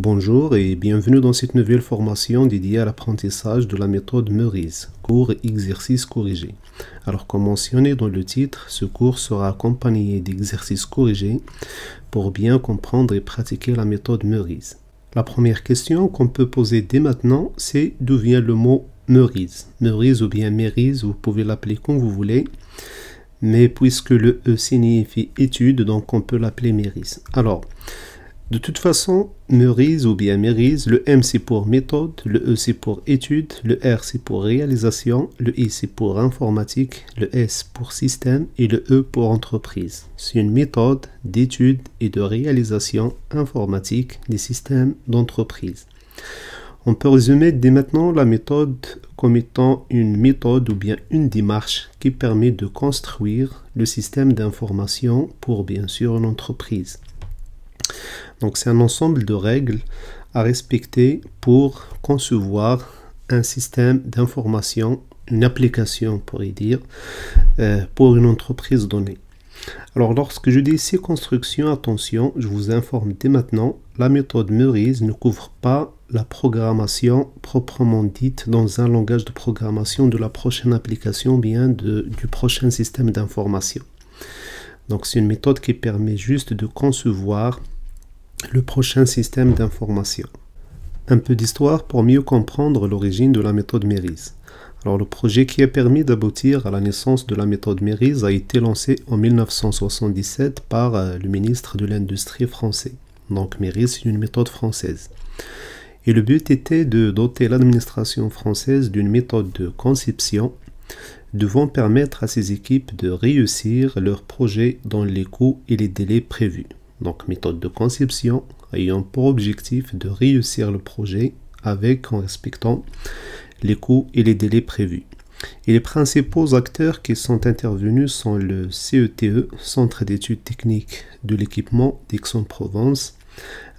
Bonjour et bienvenue dans cette nouvelle formation dédiée à l'apprentissage de la méthode Meurise, cours et exercices corrigés. Alors comme mentionné dans le titre, ce cours sera accompagné d'exercices corrigés pour bien comprendre et pratiquer la méthode Meurise. La première question qu'on peut poser dès maintenant, c'est d'où vient le mot Meurise Meurise ou bien Mérise, vous pouvez l'appeler comme vous voulez. Mais puisque le E signifie étude, donc on peut l'appeler Mérise. Alors, de toute façon, Mérise ou bien Mérise, le M c'est pour méthode, le E c'est pour étude, le R c'est pour réalisation, le I c'est pour informatique, le S pour système et le E pour entreprise. C'est une méthode d'étude et de réalisation informatique des systèmes d'entreprise. On peut résumer dès maintenant la méthode comme étant une méthode ou bien une démarche qui permet de construire le système d'information pour bien sûr l'entreprise. entreprise. Donc c'est un ensemble de règles à respecter pour concevoir un système d'information, une application pour y dire, euh, pour une entreprise donnée. Alors lorsque je dis ces constructions, attention, je vous informe dès maintenant, la méthode Meurice ne couvre pas la programmation proprement dite dans un langage de programmation de la prochaine application, bien du prochain système d'information. Donc c'est une méthode qui permet juste de concevoir le prochain système d'information. Un peu d'histoire pour mieux comprendre l'origine de la méthode Méris. Alors le projet qui a permis d'aboutir à la naissance de la méthode Méris a été lancé en 1977 par euh, le ministre de l'Industrie français. Donc Méris est une méthode française. Et le but était de doter l'administration française d'une méthode de conception devant permettre à ses équipes de réussir leurs projets dans les coûts et les délais prévus donc méthode de conception, ayant pour objectif de réussir le projet avec en respectant les coûts et les délais prévus. Et les principaux acteurs qui sont intervenus sont le CETE, e, Centre d'études techniques de l'équipement d'Aix-en-Provence,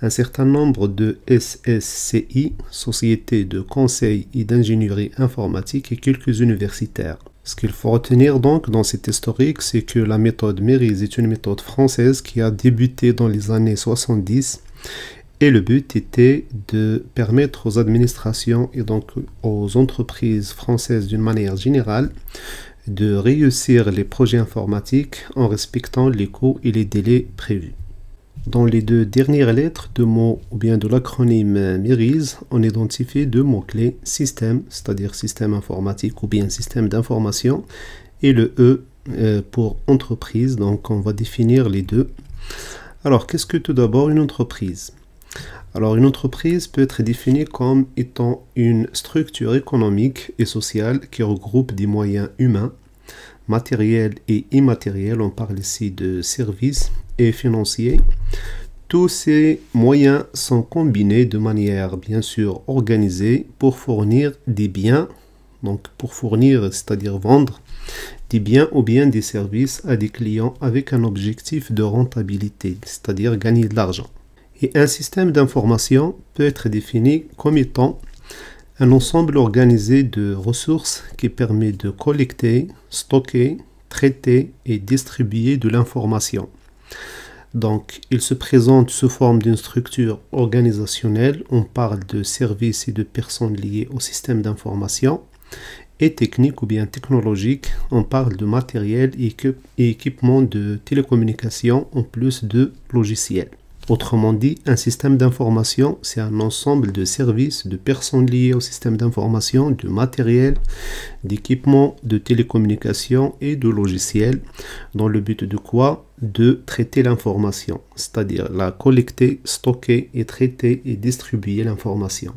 un certain nombre de SSCI, sociétés de conseil et d'ingénierie informatique et quelques universitaires. Ce qu'il faut retenir donc dans cet historique, c'est que la méthode Mérise est une méthode française qui a débuté dans les années 70 et le but était de permettre aux administrations et donc aux entreprises françaises d'une manière générale de réussir les projets informatiques en respectant les coûts et les délais prévus. Dans les deux dernières lettres de mots ou bien de l'acronyme MIRIS, on identifie deux mots-clés, système, c'est-à-dire système informatique ou bien système d'information, et le E euh, pour entreprise, donc on va définir les deux. Alors, qu'est-ce que tout d'abord une entreprise alors une entreprise peut être définie comme étant une structure économique et sociale qui regroupe des moyens humains Matériel et immatériel, on parle ici de services et financiers, tous ces moyens sont combinés de manière bien sûr organisée pour fournir des biens, donc pour fournir, c'est-à-dire vendre des biens ou bien des services à des clients avec un objectif de rentabilité, c'est-à-dire gagner de l'argent. Et un système d'information peut être défini comme étant un ensemble organisé de ressources qui permet de collecter, stocker, traiter et distribuer de l'information. Donc, il se présente sous forme d'une structure organisationnelle. On parle de services et de personnes liées au système d'information. Et technique ou bien technologique, on parle de matériel et équipement de télécommunication en plus de logiciels. Autrement dit, un système d'information, c'est un ensemble de services, de personnes liées au système d'information, de matériel, d'équipement, de télécommunications et de logiciels, dans le but de quoi De traiter l'information, c'est-à-dire la collecter, stocker et traiter et distribuer l'information.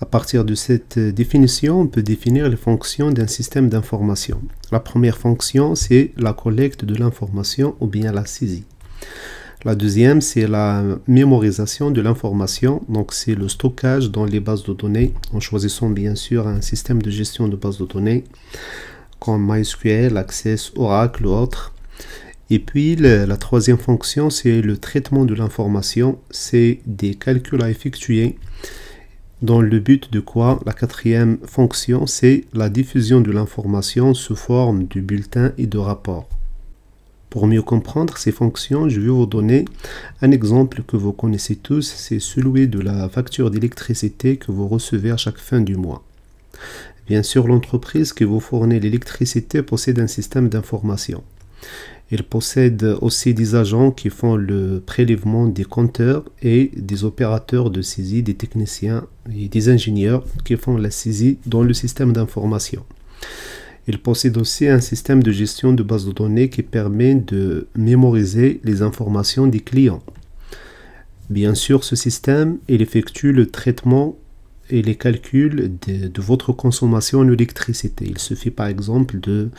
À partir de cette définition, on peut définir les fonctions d'un système d'information. La première fonction, c'est la collecte de l'information ou bien la saisie. La deuxième, c'est la mémorisation de l'information. Donc, c'est le stockage dans les bases de données en choisissant bien sûr un système de gestion de bases de données comme MySQL, Access, Oracle ou autre Et puis la troisième fonction, c'est le traitement de l'information. C'est des calculs à effectuer dans le but de quoi la quatrième fonction, c'est la diffusion de l'information sous forme de bulletins et de rapports. Pour mieux comprendre ces fonctions, je vais vous donner un exemple que vous connaissez tous, c'est celui de la facture d'électricité que vous recevez à chaque fin du mois. Bien sûr, l'entreprise qui vous fournit l'électricité possède un système d'information. Elle possède aussi des agents qui font le prélèvement des compteurs et des opérateurs de saisie, des techniciens et des ingénieurs qui font la saisie dans le système d'information. Il possède aussi un système de gestion de base de données qui permet de mémoriser les informations des clients. Bien sûr, ce système, il effectue le traitement et les calculs de, votre consommation en électricité. Il suffit par exemple de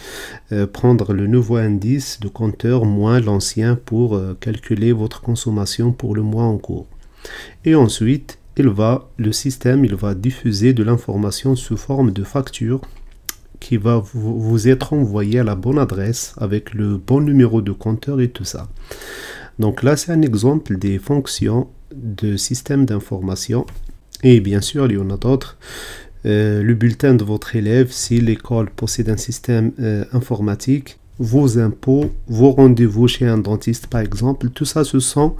euh, prendre le nouveau indice de compteur moins l'ancien pour euh, calculer votre consommation pour le mois en cours. Et ensuite, il va, le système il va diffuser de l'information sous forme de facture qui va vous, être envoyé à la bonne adresse avec le bon numéro de compteur et tout ça. Donc là, c'est un exemple des fonctions de système d'information. Et bien sûr, il y en a d'autres. Euh, le bulletin de votre élève, si l'école possède un système euh, informatique, vos impôts, vos rendez-vous chez un dentiste par exemple, tout ça ce sont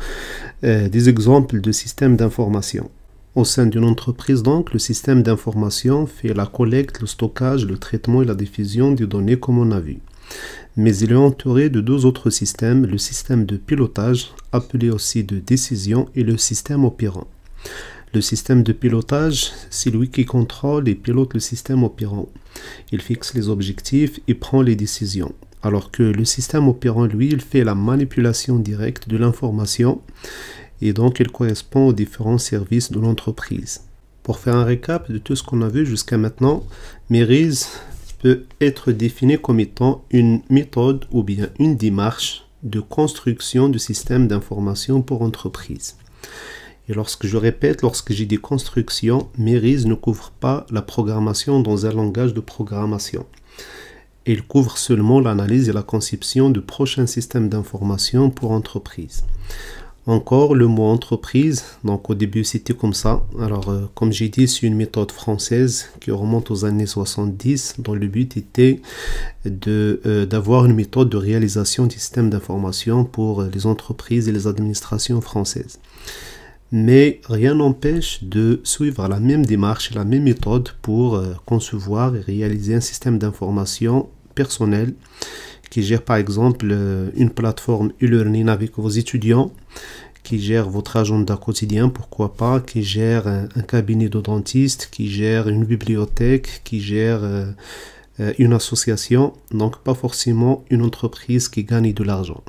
euh, des exemples de systèmes d'information. Au sein d'une entreprise, donc, le système d'information fait la collecte, le stockage, le traitement et la diffusion des données comme on a vu. Mais il est entouré de deux autres systèmes, le système de pilotage, appelé aussi de décision, et le système opérant. Le système de pilotage, c'est lui qui contrôle et pilote le système opérant. Il fixe les objectifs et prend les décisions. Alors que le système opérant, lui, il fait la manipulation directe de l'information et donc il correspond aux différents services de l'entreprise. Pour faire un récap de tout ce qu'on a vu jusqu'à maintenant, Merise peut être défini comme étant une méthode ou bien une démarche de construction du système d'information pour entreprise. Et lorsque je répète, lorsque j'ai des constructions Merise ne couvre pas la programmation dans un langage de programmation. Il couvre seulement l'analyse et la conception de prochain systèmes d'information pour entreprise encore le mot entreprise. Donc au début c'était comme ça. Alors euh, comme j'ai dit, c'est une méthode française qui remonte aux années 70 dont le but était de euh, d'avoir une méthode de réalisation du système d'information pour euh, les entreprises et les administrations françaises. Mais rien n'empêche de suivre la même démarche, la même méthode pour concevoir et réaliser un système d'information personnel qui gère par exemple euh, une plateforme e-learning avec vos étudiants, qui gère votre agenda quotidien, pourquoi pas, qui gère euh, un, cabinet de dentiste, qui gère une bibliothèque, qui gère euh, une association, donc pas forcément une entreprise qui gagne de l'argent.